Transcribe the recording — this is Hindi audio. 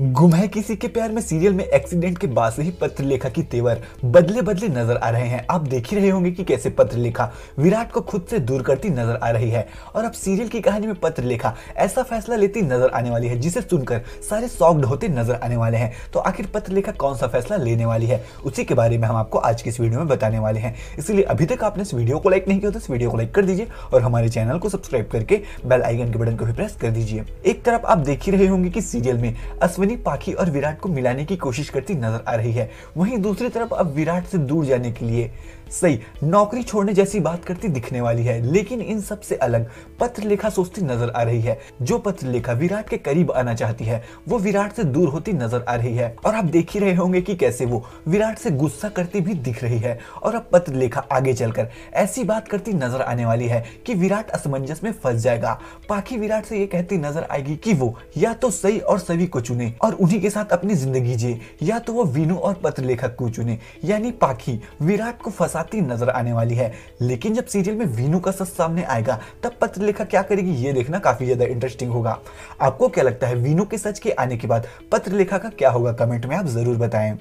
गुम है किसी के प्यार में सीरियल में एक्सीडेंट के बाद से ही पत्र लेखा की तेवर बदले बदले नजर आ रहे हैं आप देख ही रहे होंगे कि कैसे पत्र लेखा विराट को खुद से दूर करती नजर आ रही है और अब सीरियल की कहानी में लेखा ऐसा फैसला लेती नजर आने वाली है जिसे सुनकर सारे सॉक्ड होते नजर आने वाले हैं तो आखिर पत्र लेखा कौन सा फैसला लेने वाली है उसी के बारे में हम आपको आज की इस वीडियो में बताने वाले हैं इसलिए अभी तक आपने इस वीडियो को लाइक नहीं किया तो इस वीडियो को लाइक कर दीजिए और हमारे चैनल को सब्सक्राइब करके बेल आइकन के बटन को भी प्रेस कर दीजिए एक तरफ आप देख ही रहे होंगे कि सीरियल में अश्विन धोनी पाखी और विराट को मिलाने की कोशिश करती नजर आ रही है वहीं दूसरी तरफ अब विराट से दूर जाने के लिए सही नौकरी छोड़ने जैसी बात करती दिखने वाली है लेकिन इन सब से अलग पत्र लेखा सोचती नजर आ रही है जो पत्र लेखा विराट के करीब आना चाहती है वो विराट से दूर होती नजर आ रही है और आप देख ही रहे होंगे कि कैसे वो विराट से गुस्सा करती भी दिख रही है और अब पत्र लेखा आगे चलकर ऐसी बात करती नजर आने वाली है कि विराट असमंजस में फंस जाएगा पाखी विराट से ये कहती नजर आएगी कि वो या तो सही और सभी को चुने और उन्हीं के साथ अपनी जिंदगी जिए या तो वो वीनू और पत्र लेखक को चुने यानी पाखी विराट को फंसाती नजर आने वाली है लेकिन जब सीरियल में वीनू का सच सामने आएगा तब पत्र लेखा क्या करेगी ये देखना काफी ज्यादा इंटरेस्टिंग होगा आपको क्या लगता है वीनू के सच के आने के बाद पत्र लेखक का क्या होगा कमेंट में आप जरूर बताएं